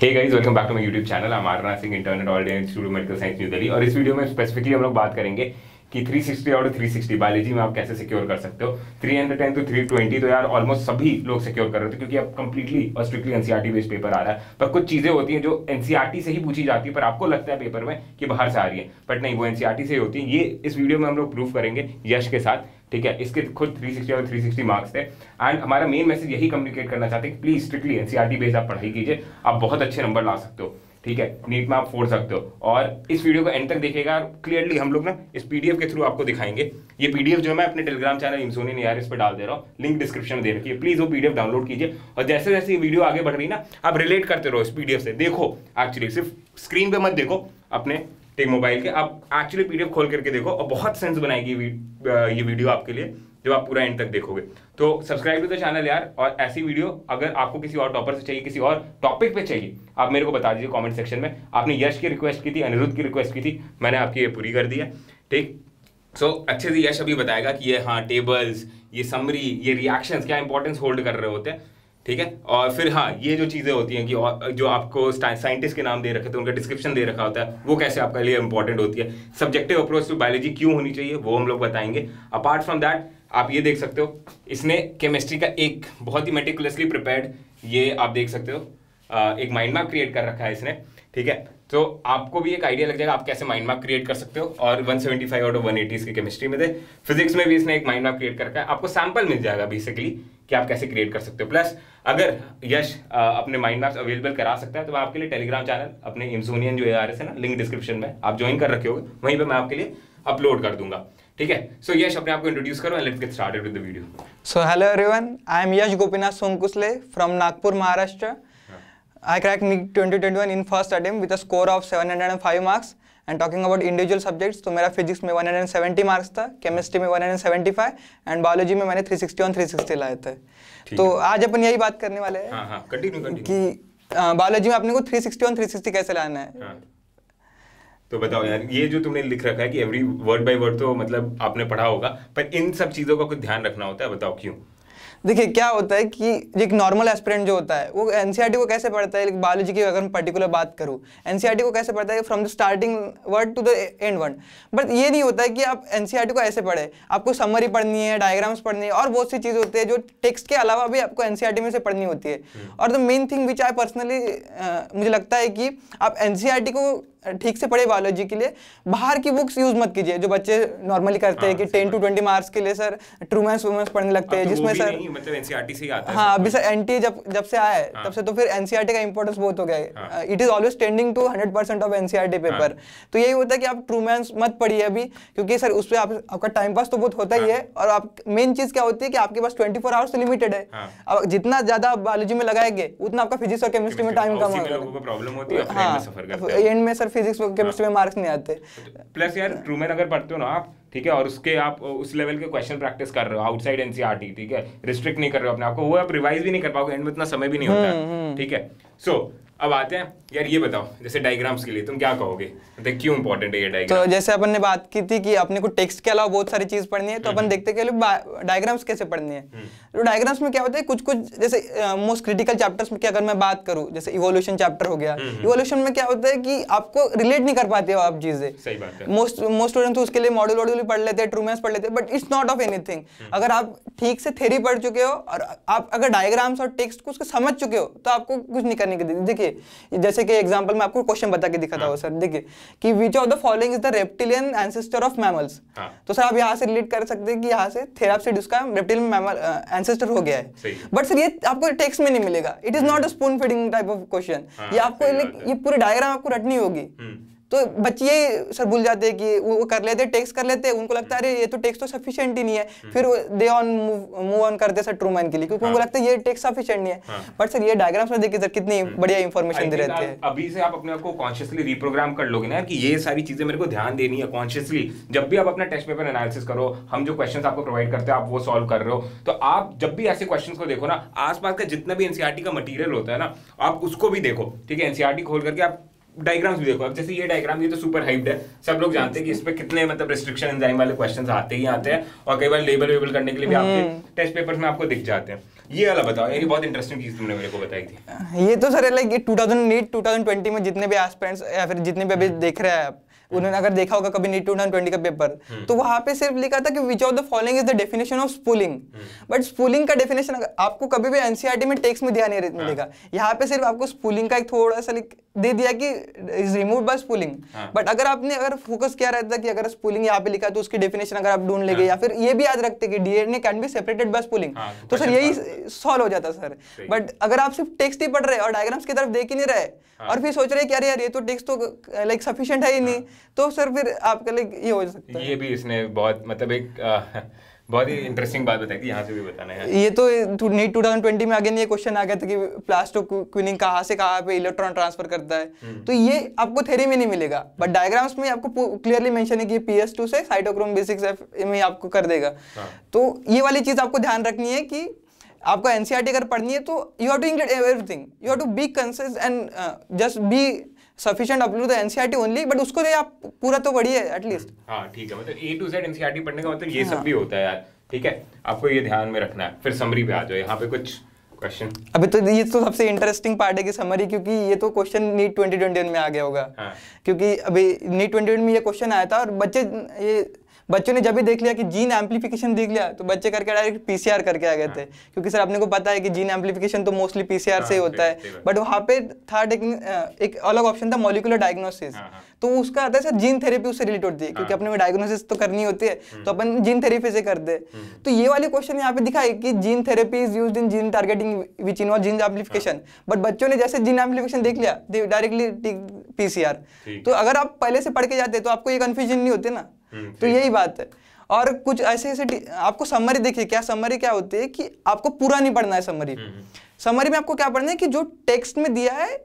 Hey guys welcome back to my YouTube channel I R Singh internet all day institute medical science new Delhi और इस video में specifically हम लोग बात करेंगे कि 360 और थ्री 360 बायोलॉजी में आप कैसे सिक्योर कर सकते हो 310 टू 320 तो यार ऑलमोस्ट सभी लोग सिक्योर कर रहे थे क्योंकि अब कंप्लीटली और स्ट्रिक्टली एनसीआरटी बेस्ड पेपर आ रहा है पर कुछ चीजें होती हैं जो एनसीआरटी e से ही पूछी जाती है पर आपको लगता है पेपर में कि बाहर से आ रही है बट नहीं वो एनसीआरटी e से ही होती है ये इस वीडियो में हम लोग प्रूव करेंगे यश के साथ ठीक है इसके खुद 360 और 360 मार्क्स थे एंड हमारा मेन मैसेज यही कम्युनिकेट करना चाहते हैं कि प्लीज स्ट्रिक्टली एनसीआरटी बेस्ड आप पढ़ाई कीजिए आप बहुत अच्छे नंबर ला सकते हो ठीक है नीट में आप फोड़ सकते हो और इस वीडियो को एंड तक देखेगा क्लियरली हम लोग ना इस पीडीएफ के थ्रू आपको दिखाएंगे ये पीडीएफ जो है मैं अपने टेलीग्राम चैनल इमसोनी नियर इस पर डाल दे रहा हूँ लिंक डिस्क्रिप्शन में दे रखिए प्लीज़ वो पीडीएफ डाउनलोड कीजिए और जैसे जैसे ये वीडियो आगे बढ़ रही ना आप रिलेट करते रहो इस पीडीएफ से देखो एक्चुअली सिर्फ स्क्रीन पर मत देखो अपने टेक मोबाइल के आप एक्चुअली पीडीएफ खोल करके देखो और बहुत सेंस बनाएगी ये वीडियो आपके लिए जब आप पूरा एंड तक देखोगे तो सब्सक्राइब टू द चैनल यार और ऐसी वीडियो अगर आपको किसी और टॉपर से चाहिए किसी और टॉपिक पे चाहिए आप मेरे को बता दीजिए कमेंट सेक्शन में आपने यश की रिक्वेस्ट की थी अनिरुद्ध की रिक्वेस्ट की थी मैंने आपकी ये पूरी कर दी है ठीक सो so, अच्छे से यश अभी बताएगा कि ये हाँ टेबल्स ये समरी ये रिएक्शंस क्या इंपॉर्टेंस होल्ड कर रहे होते हैं ठीक है और फिर हाँ ये जो चीज़ें होती हैं कि जो आपको साइंटिस्ट के नाम दे रखे थे उनका डिस्क्रिप्शन दे रखा होता है वो कैसे आपके लिए इंपॉर्टेंट होती है सब्जेक्टिव अप्रोच टू बायोलॉजी क्यों होनी चाहिए वो हम लोग बताएंगे अपार्ट फ्रॉम दैट आप ये देख सकते हो इसने केमिस्ट्री का एक बहुत ही मेटिकुलसली प्रिपेयर्ड ये आप देख सकते हो एक माइंड मैप क्रिएट कर रखा है इसने ठीक है तो आपको भी एक आइडिया लग जाएगा आप कैसे माइंड मैप क्रिएट कर सकते हो और 175 आउट ऑफ वन इसकी केमिस्ट्री में थे फिजिक्स में भी इसने एक माइंड मैप क्रिएट कर रखा है आपको सैंपल मिल जाएगा बेसिकली कि आप कैसे क्रिएट कर सकते हो प्लस अगर यश अपने माइंड मैप्स अवेलेबल करा सकता है तो मैं आपके लिए टेलीग्राम चैनल अपने इम्सोनियन जो ए है ना लिंक डिस्क्रिप्शन में आप ज्वाइन कर रखे होगे वहीं पर मैं आपके लिए अपलोड कर दूंगा ठीक है सो यश अपने आपको इंट्रोड्यूस करो and let's get started with the video so hello everyone I am Yash Gopinath Sonkusale from Nagpur Maharashtra I crack NEET 2021 in first attempt with a score of 705 marks and talking about individual subjects तो मेरा physics में 170 marks था chemistry में 175 and biology में मैंने 360 और 360 लाए थे तो आज अपन यही बात करने वाले हैं हाँ, हाँ कि बायोलॉजी में अपने को 360 ऑन 360 कैसे लाना है हाँ। तो बताओ यार ये जो तुमने लिख रखा है कि एवरी वर्ड बाय वर्ड तो मतलब आपने पढ़ा होगा पर इन सब चीज़ों का कुछ ध्यान रखना होता है बताओ क्यों देखिए क्या होता है कि एक नॉर्मल एस्पिरेंट जो होता है वो एन e को कैसे पढ़ता है बायोलॉजी की अगर मैं पर्टिकुलर बात करूँ एन e को कैसे पढ़ता है from the starting word to the end word but ये नहीं होता है कि आप एन e को ऐसे पढ़े आपको समरी पढ़नी है डायग्राम्स पढ़नी है और बहुत सी चीज़ होती है जो टेक्स्ट के अलावा भी आपको एन में से पढ़नी होती है हम्म। और the main thing which I personally मुझे लगता है कि आप एन को ठीक से पढ़े बायोलॉजी के लिए बाहर की बुक्स यूज मत कीजिए जो बच्चे नॉर्मली करते हैं हाँ, कि टेन टू ट्वेंटी मार्क्स के लिए सर ट्रूमेंस वूमेंस पढ़ने लगते हाँ, हैं तो जिसमें मतलब e सर हाँ अभी सर एन e जब जब से आया है हाँ। तब से तो फिर एनसीआर e का इंपॉर्टेंस बहुत हो गया है it is always tending to hundred percent of NCERT paper तो यही होता है कि आप ट्रूमेंस मत पढ़िए अभी क्योंकि सर उस पर आपका टाइम पास तो बहुत होता ही है और आप मेन चीज क्या होती है कि आपके पास ट्वेंटी फोर आवर्स लिमिटेड है अब जितना ज्यादा बायोलॉजी में लगाएंगे उतना आपका फिजिक्स और केमिस्ट्री में टाइम कम होगा एंड में सर फिजिक्स केमिस्ट्री हाँ। में मार्क्स नहीं आते प्लस यार ट्रूमेन अगर पढ़ते हो ना आप ठीक है और उसके आप उस लेवल के क्वेश्चन प्रैक्टिस कर रहे हो आउटसाइड एनसीआर e ठीक है रिस्ट्रिक्ट नहीं कर रहे हो अपने आपको वो आप रिवाइज भी नहीं कर पाओगे एंड में इतना समय भी नहीं होता हम्म, हम्म। ठीक है सो अब आते हैं यार ये बताओ जैसे डायग्राम्स के लिए तुम क्या कहोगे मतलब क्यों इंपॉर्टेंट है ये डायग्राम तो जैसे अपन ने बात की थी कि अपने को टेक्स्ट के अलावा बहुत सारी चीज पढ़नी है तो अपन हम्म। देखते हैं डायग्राम्स कैसे पढ़नी है हम्म। तो डायग्राम्स में क्या होता है कुछ कुछ जैसे मोस्ट क्रिटिकल चैप्टर्स में अगर मैं बात करूँ जैसे इवोल्यूशन चैप्टर हो गया इवोल्यूशन हम्म, में क्या होता है कि आपको रिलेट नहीं कर पाते हो आप चीजें मोस्ट मोस्ट उसके लिए मॉडल वॉडल पढ़ लेते हैं ट्रूमेंस पढ़ लेते हैं but it's not of anything अगर आप ठीक से थेरी पढ़ चुके हो और आप अगर डायग्राम्स और टेक्स्ट को उसको समझ चुके हो तो आपको कुछ नहीं करने की देखिए जैसे कि एग्जाम्पल में आपको क्वेश्चन बता के दिखाता हूँ सर हाँ। देखिए कि which of the following is the reptilian ancestor of mammals तो सर आप यहाँ से रिलेट कर सकते हैं कि यहाँ से थेरापसिड उसका रेप्टिलियन मैमल एंसेस्टर हो गया है बट सर ये आपको टेक्स्ट में नहीं मिलेगा it is not a spoon feeding type of question ये आपको ये पूरी डायग्राम आपको रटनी होगी हम्म। तो बच्चे सर भूल जाते हैं कि वो कर लेते टेक्स कर लेते उनको लगता है अरे ये तो टेक्स तो सफिशियंट ही नहीं है हम्म। फिर दे ऑन मूव ऑन करते सर ट्रू मैन के लिए क्योंकि उनको हाँ। लगता है ये टेक्स सफिशियंट नहीं है बट हाँ। सर ये डायग्राम्स में देखिए सर कितनी हम्म। बढ़िया इन्फॉर्मेशन दे रहे हैं अभी से आप अपने आप को कॉन्शियसली रिप्रोग्राम कर लोगे ना कि ये सारी चीजें मेरे को ध्यान देनी है कॉन्शियसली जब भी आप अपना टेस्ट पेपर एनालिसिस करो हम जो क्वेश्चन आपको प्रोवाइड करते हैं आप वो सॉल्व कर रहे हो तो आप जब भी ऐसे क्वेश्चन को देखो ना आसपास का जितना भी एनसीआरटी e का मटीरियल होता है ना आप उसको भी देखो ठीक है एनसीआरटी e खोल करके आप डायग्राम्स भी देखो अब जैसे ये डायग्राम ये तो सुपर हाइप्ड है सब लोग जानते हैं कि इस पर कितने मतलब रिस्ट्रिक्शन एंजाइम वाले क्वेश्चन आते ही आते हैं और कई बार लेबल वेबल करने के लिए भी आपके टेस्ट हम्म। पेपर में आपको दिख जाते हैं ये वाला बताओ ये बहुत इंटरेस्टिंग चीज तुमने मेरे को बताई थी ये तो sir like two thousand eight two thousand twenty में जितने भी एस्पेंट्स या फिर जितने भी अभी हम्म। देख रहे हैं आप उन्होंने अगर देखा होगा कभी नीट टू ट्वेंटी का पेपर हम्म। तो वहां पे सिर्फ लिखा था कि which of the following is the definition of spooling but spooling का डेफिनेशन आपको कभी भी एनसीआरटी e में टेक्स में दिया नहीं हाँ। मिलेगा यहाँ पे सिर्फ आपको स्पूलिंग का एक थोड़ा सा दे दिया कि is remove by spooling but अगर आपने अगर फोकस किया रहता कि अगर स्पूलिंग यहाँ पे लिखा तो उसकी डेफिनेशन अगर आप ढूंढ लेंगे हाँ। या फिर ये भी याद रखते कि DNA can be separated by spooling तो सर यही सॉल्व हो जाता सर बट अगर आप सिर्फ टेक्स्ट ही पढ़ रहे और डायग्राम्स की तरफ देख ही नहीं रहे हाँ। और फिर सोच रहे कि अरे यार ये तो टेक्स्ट तो लाइक सफिशियंट है ही नहीं हाँ। तो सर फिर आपका लाइक ये हो सकता है ये भी इसने बहुत मतलब एक बहुत ही इंटरेस्टिंग बात बताई थी यहाँ से भी बताना है ये तो नीट में आगे क्वेश्चन आ गया था कि प्लास्टो तो क्विनिंग कहाँ से कहाँ पे इलेक्ट्रॉन ट्रांसफर करता है हम्म। तो ये आपको थेरी में नहीं मिलेगा बट डायग्राम्स में आपको क्लियरली मेंशन है कि पी एस टू से साइटोक्रोम एफ में आपको कर देगा हाँ। तो ये वाली चीज़ आपको ध्यान रखनी है कि आपको एनसीआर e अगर पढ़नी है तो you have to include everything you have to be consist and just be sufficient upload to the NCERT only but उसको दे तो आप पूरा तो पढ़िए एटलीस्ट हां ठीक है मतलब ए टू जेड एनसीईआरटी पढ़ने का मतलब ये सब हाँ। भी होता है यार ठीक है आपको ये ध्यान में रखना है फिर समरी पे आ जाओ यहां पे कुछ क्वेश्चन अभी तो ये तो सबसे इंटरेस्टिंग पार्ट है कि समरी क्योंकि ये तो क्वेश्चन नीट 2021 में आ गया होगा हाँ. क्योंकि अभी नीट 2021 e में ये क्वेश्चन आया था और बच्चे ये बच्चों ने जब भी देख लिया कि जीन एम्पलीफिकेशन देख लिया तो बच्चे करके डायरेक्ट पीसीआर करके आ गए थे हाँ। क्योंकि सर आपने को पता है कि जीन एम्पलीफिकेशन तो मोस्टली पीसीआर से ही हाँ, होता है बट वहाँ पे थर्ड एक अलग ऑप्शन था मोलिकुलर डायग्नोसिस तो उसका आता है सर जीन थेरेपी उससे रिलेट होती है क्योंकि हाँ। अपने डायग्नोसिस तो करनी होती है तो हम्म। अपन जीन थेरेपी से करते हैं हम्म। तो ये वाले क्वेश्चन यहाँ पे दिखाई कि gene therapy is use in gene targeting which in gene amplification but बच्चों ने जैसे जीन एम्पलीफिकेशन देख लिया डायरेक्टली पीसीआर तो अगर आप पहले से पढ़ के जाते तो आपको ये कन्फ्यूजन नहीं होते ना हम्म, तो यही बात है और कुछ ऐसे ऐसे आपको समरी देखिए क्या समरी क्या होती है कि आपको पूरा नहीं पढ़ना है समरी समरी में आपको क्या पढ़ना है कि जो टेक्स्ट में दिया है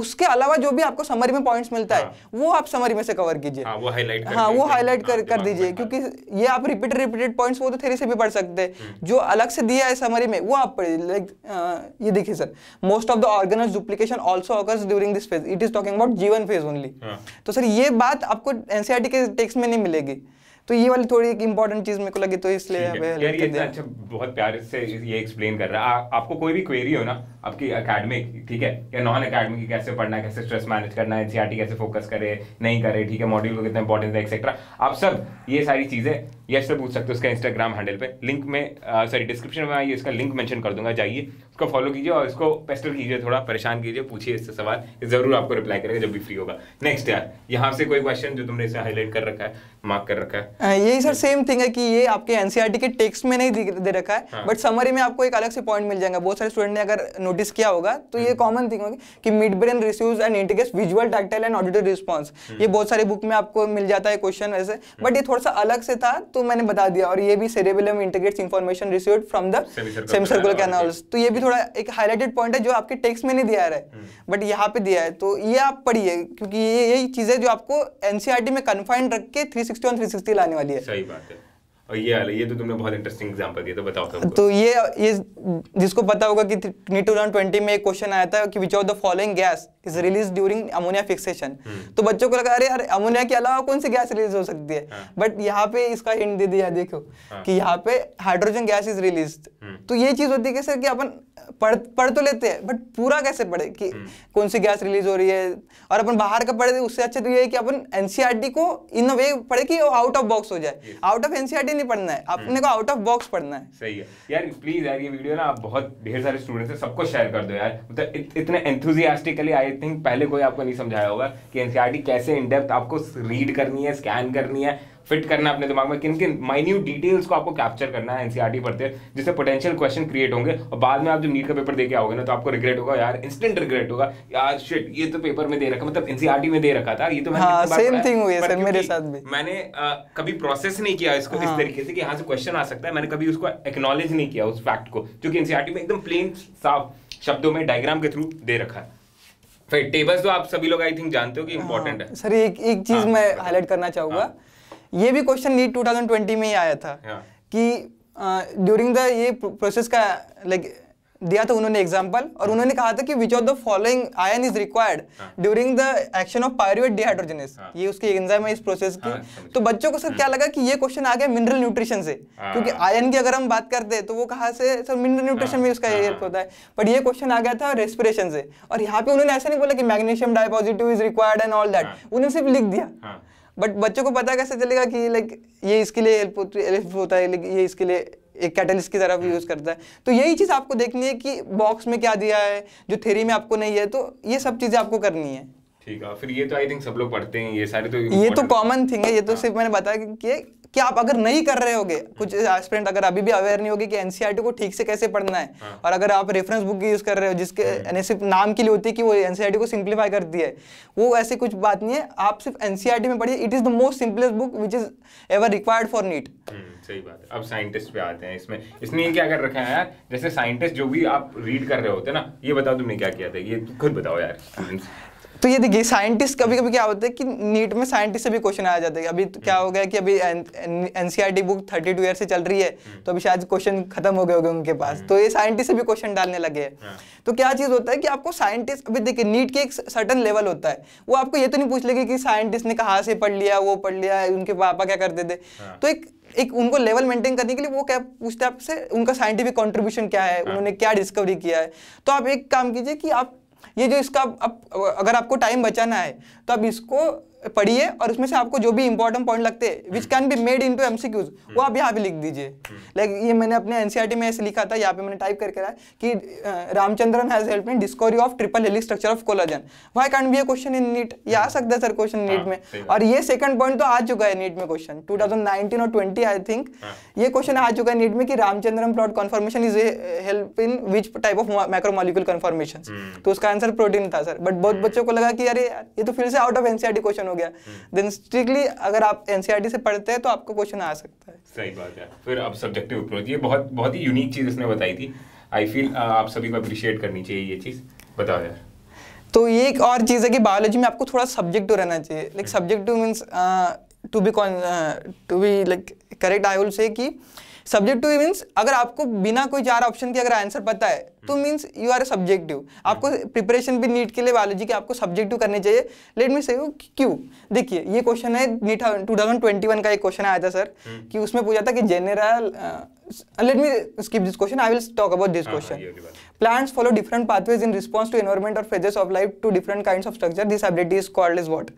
उसके अलावा जो भी आपको समरी में पॉइंट्स मिलता हाँ। है वो आप समरी में से कवर कीजिए हाँ वो हाईलाइट हाँ वो हाईलाइट कर कर दीजिए क्योंकि ये आप रिपीटेड रिपीटेड पॉइंट्स वो तो थेरी से भी पढ़ सकते हैं हम्म। जो अलग से दिया है समरी में वो आप पढ़िए लाइक ये देखिए sir most of the organelle duplication also occurs during this phase it is talking about G one phase only तो सर ये बात आपको एनसीआर e के टेक्स्ट में नहीं मिलेगी तो ये वाली थोड़ी एक इंपॉर्टेंट चीज मेरे को लगी तो इसलिए अच्छा बहुत प्यार से ये एक्सप्लेन कर रहा है आपको कोई भी क्वेरी हो ना आपकी अकेडमिक ठीक है या नॉन अकेडमिक कैसे पढ़ना है कैसे स्ट्रेस मैनेज करना है एनसीआरटी कैसे फोकस करे नहीं करे ठीक है मॉड्यूल को कितना इंपॉर्टेंस है एक्सेट्रा आप सब ये सारी चीजें या इससे पूछ सकते हो उसका इंस्टाग्राम हैंडल पे लिंक में सॉरी uh, डिस्क्रिप्शन में आइए इसका लिंक मेंशन कर दूंगा जाइए उसको फॉलो कीजिए और इसको पेस्टल कीजिए थोड़ा परेशान कीजिए पूछिए इससे सवाल जरूर आपको रिप्लाई करेगा जब भी फ्री होगा नेक्स्ट यार यहाँ से कोई क्वेश्चन जो तुमने इसे हाईलाइट कर रखा है मार्क कर रखा है uh, यही सर सेम थिंग है कि ये आपके एनसीआर e के टेक्स्ट में नहीं दे रखा है बट हाँ। समरी में आपको एक अलग से पॉइंट मिल जाएगा बहुत सारे स्टूडेंट ने अगर नोटिस किया होगा तो ये कॉमन हम्म। थिंग होगी कि midbrain receives and integrates visual tactile and auditory response ये बहुत सारे बुक में आपको मिल जाता है क्वेश्चन वैसे बट ये थोड़ा सा अलग से था तो मैंने बता दिया और ये भी cerebellum integrates information received from the semicircular canals तो ये भी थोड़ा एक हाईलाइटेड पॉइंट है जो आपके टेक्स्ट में नहीं दिया है बट हम्म। यहाँ पे दिया है तो ये आप पढ़िए क्योंकि ये यही चीज़ें जो आपको एनसीआरटी e में कन्फाइंड रख के थ्री सिक्सटी लाने वाली है सही बात है और ये वाला ये तो तुमने बहुत इंटरेस्टिंग एग्जांपल दिया तो बताओ सबको तो ये ये जिसको पता होगा कि नीट टू ट्वेंटी में एक क्वेश्चन आया था कि which of the following gas is release during ammonia fixation तो बच्चों को लगा अरे यार अमोनिया के अलावा कौन सी गैस रिलीज हो सकती है हाँ। बट यहाँ पे इसका हिंट दे दिया देखो हाँ। कि यहाँ पे हाइड्रोजन गैस इज रिलीज तो ये चीज होती है कि सर कि अपन पढ़ पढ़ तो लेते हैं बट पूरा कैसे पढ़े कि हम्म। कौन सी गैस रिलीज हो रही है और अपन बाहर का पढ़े उससे अच्छा तो ये है कि अपन एनसीईआरटी e को इन वे पढ़े कि वो आउट ऑफ बॉक्स हो जाए आउट ऑफ एनसीईआरटी नहीं पढ़ना है हम्म। अपने को आउट ऑफ बॉक्स पढ़ना है सही है यार प्लीज यार ये वीडियो ना आप बहुत ढेर सारे स्टूडेंट्स है सबको शेयर कर दो यार मतलब इत, इतने एंथुजियास्टिकली आई थिंक पहले कोई आपको नहीं समझाया होगा कि एनसीईआरटी e कैसे इन डेप्थ आपको रीड करनी है स्कैन करनी है फिट करना अपने दिमाग में किन किन माइन्यूट डिटेल्स को आपको कैप्चर करना है एनसीआरटी e पढ़ते जिससे पोटेंशियल क्वेश्चन क्रिएट होंगे और बाद में आप जब नीट का पेपर देके आओगे ना तो आपको रिग्रेट होगा यार इंस्टेंट रिग्रेट होगा यार शिट ये तो पेपर में दे रखा मतलब एनसीआरटी e में दे रखा था ये तो मैंने हाँ, मैंने कभी प्रोसेस नहीं किया इसको इस हाँ। तरीके से कि यहाँ से क्वेश्चन आ सकता है मैंने कभी उसको एक्नोलेज नहीं किया उस फैक्ट को जो कि एनसीआरटी e में एकदम प्लेन साफ शब्दों में डायग्राम के थ्रू दे रखा है फिर टेबल्स तो आप सभी लोग आई थिंक जानते हो कि इंपॉर्टेंट हाँ, है सर एक एक चीज मैं हाईलाइट करना चाहूंगा ये भी क्वेश्चन नीट 2020 में ही आया था yeah. कि ड्यूरिंग द ये प्रोसेस का लाइक दिया था उन्होंने एग्जाम्पल और उन्होंने कहा था कि which of the following ion is required during the action of pyruvate dehydrogenase ये उसके एंजाइम है इस प्रोसेस हाँ, की तो बच्चों को सर क्या लगा कि ये क्वेश्चन आ गया मिनरल न्यूट्रिशन से हाँ। क्योंकि आयन की अगर हम बात करते हैं तो वो कहा से सर मिनरल न्यूट्रिशन हाँ। में उसका हेल्प होता है बट ये क्वेश्चन आ गया था रेस्पिरेशन से और यहाँ पे उन्होंने ऐसा नहीं बोला कि magnesium dipositive is required and all that उन्होंने सिर्फ लिख दिया बट बच्चों को पता कैसे चलेगा कि लाइक ये इसके लिए हेल्प होता है ये इसके लिए एक कैटलिस्ट की तरफ यूज़ करता है तो यही चीज़ आपको देखनी है कि बॉक्स में क्या दिया है जो थेरी में आपको नहीं है तो ये सब चीज़ें आपको करनी है ठीक है फिर ये तो आई थिंक सब लोग पढ़ते हैं ये सारे तो ये तो कॉमन थिंग है ये तो सिर्फ मैंने बताया कि कि आप अगर नहीं कर रहे होगे कुछ एस्पिरेंट अगर अभी भी अवेयर नहीं होगी कि एनसीईआरटी e को ठीक से कैसे पढ़ना है हाँ। और अगर आप रेफरेंस बुक यूज कर रहे हो जिसके हाँ। सिर्फ नाम के लिए होती है कि वो एनसीईआरटी e को सिंप्लीफाई करती है वो ऐसे कुछ बात नहीं है आप सिर्फ एनसीईआरटी e में पढ़िए it is the most simplest book which is ever required for NEET सही बात है अब साइंटिस्ट पे आते हैं इसमें इसने क्या कर रखा है यार जैसे साइंटिस्ट जो भी आप रीड कर रहे होते ना ये बताओ तुमने क्या किया था ये खुद बताओ यार तो ये देखिए साइंटिस्ट कभी कभी क्या होता है कि नीट में साइंटिस्ट से भी क्वेश्चन आ जाता है अभी तो क्या हम्म। हो गया कि अभी NCERT book thirty two year से चल रही है हम्म। तो अभी शायद क्वेश्चन खत्म हो गए होंगे उनके पास हम्म। तो ये साइंटिस्ट से भी क्वेश्चन डालने लगे हैं हाँ। तो क्या चीज़ होता है कि आपको साइंटिस्ट अभी देखिए नीट के एक सर्टन लेवल होता है वो आपको ये तो नहीं पूछ लेगी कि साइंटिस्ट ने कहाँ से पढ़ लिया वो पढ़ लिया उनके पापा क्या करते थे हाँ। तो एक एक उनको लेवल मेंटेन करने के लिए वो क्या पूछते हैं आपसे उनका साइंटिफिक कंट्रीब्यूशन क्या है हाँ। उन्होंने क्या डिस्कवरी किया है तो आप एक काम कीजिए कि आप ये जो इसका अब अगर आपको टाइम बचाना है तो अब इसको पढ़िए और उसमें से आपको जो भी इंपॉर्टेंट पॉइंट लगते हैं which can be made in into MCQs वो आप यहाँ पे लिख दीजिए लाइक like, ये मैंने अपने एनसीआरटी e में ऐसे लिखा था यहाँ पे मैंने टाइप करके रहा कि Ramachandran has help me discovery of triple helix structure of collagen why can't be a question in NEET ये आ सकता है सर क्वेश्चन नीट में और ये सेकंड पॉइंट तो आ चुका है नीट में क्वेश्चन टू और ट्वेंटी आई थिंक ये क्वेश्चन आ चुका है नीट में कि Ramachandran plot conformation is help in which type of macromolecular conformation तो उसका आंसर प्रोटीन था सर बट बहुत हम्म। बच्चों को लगा कि अरे ये तो फिर से out of NCERT question question हो गया देन स्ट्रिक्टली अगर आप एनसीईआरटी e से पढ़ते हैं तो आपको क्वेश्चन आ सकता है सही बात है फिर अब सब्जेक्टिव अप्रोच ये बहुत बहुत ही यूनिक चीज़ इसने बताई थी आई फील आप सभी को अप्रिशिएट करनी चाहिए ये चीज़ बताओ यार तो ये एक और चीज़ है कि बायोलॉजी में आपको थोड़ा सब्जेक्टिव रहना चाहिए like subjective means to be to be like correct I will say कि सब्जेक्ट टू मीन्स अगर आपको बिना कोई चार ऑप्शन के अगर आंसर पता है तो मीन्स यू आर सब्जेक्टिव आपको प्रिपरेशन भी नीट के लिए बायोलॉजी के आपको सब्जेक्टिव करने चाहिए लेट मी से क्यों देखिए ये क्वेश्चन है नीट टू का एक क्वेश्चन आया था सर हम्म। कि उसमें पूछा था कि general let me skip this question. I will talk about this question. Plants follow different pathways in response to environment or phases of life to different kinds of structure. This ability is called as what?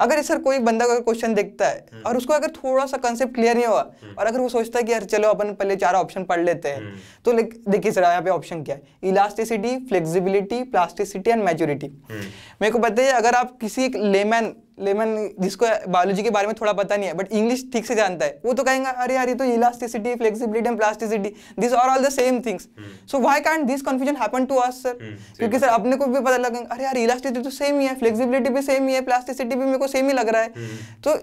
अगर sir कोई बंदा अगर question देखता है और उसको अगर थोड़ा सा कंसेप्ट क्लियर नहीं हुआ और अगर वो सोचता है कि यार चलो अपन पहले चार ऑप्शन पढ़ लेते हैं तो देखिए सर यहाँ पे ऑप्शन क्या है elasticity flexibility plasticity and maturity मेरे को पता है अगर आप किसी लेमैन लेमन जिसको बायोलॉजी के बारे में थोड़ा पता नहीं है बट इंग्लिश ठीक से जानता है वो तो कहेंगे अरे यार ये तो elasticity flexibility and plasticity this are all the same things so why can't this confusion happen to us sir क्योंकि सर अपने को भी पता लगेगा अरे यार इलास्टिसिटी तो सेम ही है फ्लेक्सिबिलिटी भी सेम ही है प्लास्टिसिटी भी मेरे को सेम ही लग रहा है हम्म। तो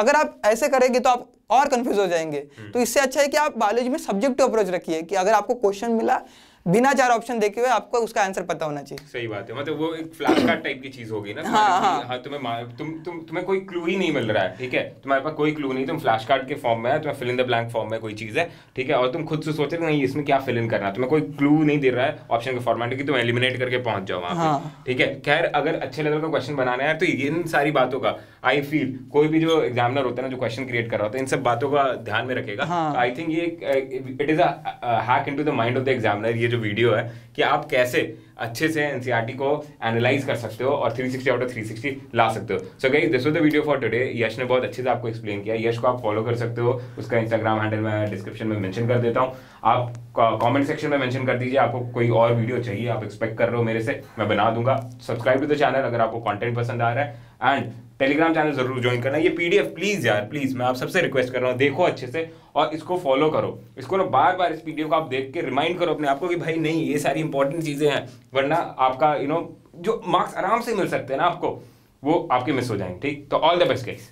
अगर आप ऐसे करेंगे तो आप और कंफ्यूज हो जाएंगे हम्म। तो इससे अच्छा है कि आप बायोलॉजी में सब्जेक्टिव अप्रोच रखिए कि अगर आपको क्वेश्चन मिला बिना चार ऑप्शन देखे हुए आपको उसका आंसर पता होना चाहिए सही बात है मतलब वो एक फ्लैश कार्ड टाइप की चीज होगी ना हाँ हाँ हाँ तुम्हें तुम तुम तुम्हें कोई क्लू ही नहीं मिल रहा है ठीक है तुम्हारे पास कोई क्लू नहीं तुम फ्लैश कार्ड के फॉर्म में है तुम्हें fill in the blank form में कोई चीज है ठीक है और तुम खुद से सोच रहे नहीं इसमें क्या फिल इन करना है तुम्हें कोई क्लू नहीं दे रहा है ऑप्शन के फॉर्मेट की तुम एलिमिनेट करके पहुंच जाओ वहाँ हाँ। ठीक है खैर अगर अच्छे लेवल का क्वेश्चन बनाना है तो इन सारी बातों का आई फील कोई भी जो एग्जामिनर होता है ना जो क्वेश्चन क्रिएट कर रहा होता है इन सब बातों का ध्यान में रखेगा आई हाँ। थिंक ये it is a hack into the mind of the examiner ये जो वीडियो है कि आप कैसे अच्छे से एनसीईआरटी e को एनालाइज कर सकते हो और 360 आउट ऑफ 360 ला सकते हो so guys this was the video for today Yash ने बहुत अच्छे से आपको एक्सप्लेन किया यश को आप फॉलो कर सकते हो उसका इंस्टाग्राम हैंडल मैं डिस्क्रिप्शन में मैंशन कर देता हूँ आप कॉमेंट सेक्शन में मैंशन कर दीजिए आपको कोई और वीडियो चाहिए आप एक्सपेक्ट कर रहे हो मेरे से मैं बना दूंगा सब्सक्राइब टू द चैनल अगर आपको कॉन्टेंट पसंद आ रहा है एंड टेलीग्राम चैनल जरूर ज्वाइन करना ये पीडीएफ प्लीज यार प्लीज मैं आप सबसे रिक्वेस्ट कर रहा हूँ देखो अच्छे से और इसको फॉलो करो इसको ना बार बार इस पीडीएफ को आप देख के रिमाइंड करो अपने आपको कि भाई नहीं ये सारी इंपॉर्टेंट चीजें हैं वरना आपका यू you नो know, जो मार्क्स आराम से मिल सकते हैं ना आपको वो आपके मिस हो जाएंगे ठीक तो ऑल द बेस्ट गाइस